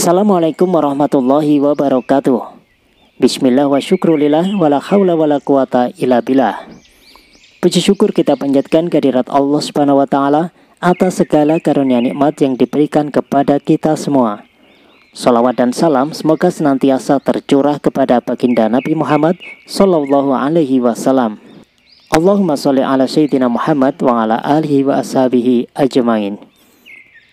Assalamualaikum warahmatullahi wabarakatuh. Bismillah wa syukrulillah wa la hawla wa la quwata illa billah. Puji syukur kita panjatkan kehadirat Allah Subhanahu wa taala atas segala karunia nikmat yang diberikan kepada kita semua. Salawat dan salam semoga senantiasa tercurah kepada baginda Nabi Muhammad sallallahu alaihi wasallam. Allahumma sholli ala sayyidina Muhammad wa ala alihi wa ashabihi ajmain.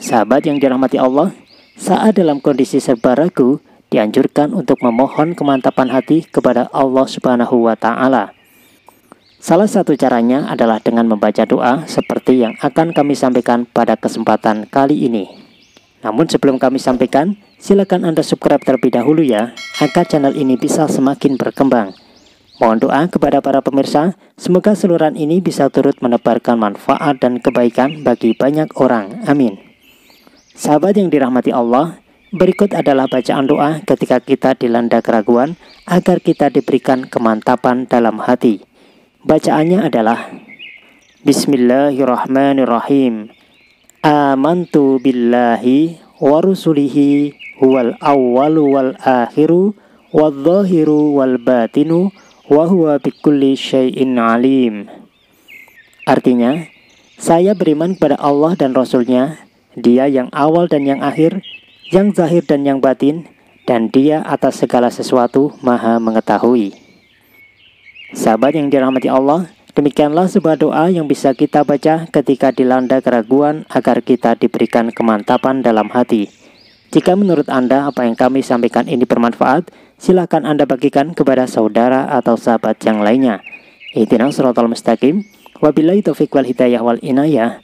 Sahabat yang dirahmati Allah, saat dalam kondisi serba ragu, dianjurkan untuk memohon kemantapan hati kepada Allah Subhanahu wa taala. Salah satu caranya adalah dengan membaca doa seperti yang akan kami sampaikan pada kesempatan kali ini. Namun sebelum kami sampaikan, silakan Anda subscribe terlebih dahulu ya, agar channel ini bisa semakin berkembang. Mohon doa kepada para pemirsa, semoga seluruhan ini bisa turut menebarkan manfaat dan kebaikan bagi banyak orang. Amin. Sahabat yang dirahmati Allah, berikut adalah bacaan doa ketika kita dilanda keraguan agar kita diberikan kemantapan dalam hati. Bacaannya adalah Bismillahirrahmanirrahim. Amantu billahi wa rusulihi huwal awwal wal akhiru wal zahiru wal batinu wa huwa bikulli syai'in alim. Artinya, saya beriman kepada Allah dan Rasulnya dia yang awal dan yang akhir, yang zahir dan yang batin, dan dia atas segala sesuatu maha mengetahui. Sahabat yang dirahmati Allah, demikianlah sebuah doa yang bisa kita baca ketika dilanda keraguan agar kita diberikan kemantapan dalam hati. Jika menurut Anda apa yang kami sampaikan ini bermanfaat, silakan Anda bagikan kepada saudara atau sahabat yang lainnya. Ihdinas suratul mustaqim, wabillahi taufiq wal hidayah wal inayah,